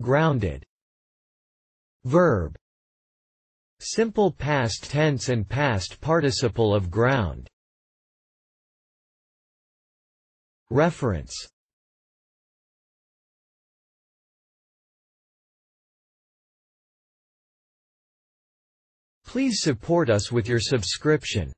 grounded verb simple past tense and past participle of ground reference Please support us with your subscription.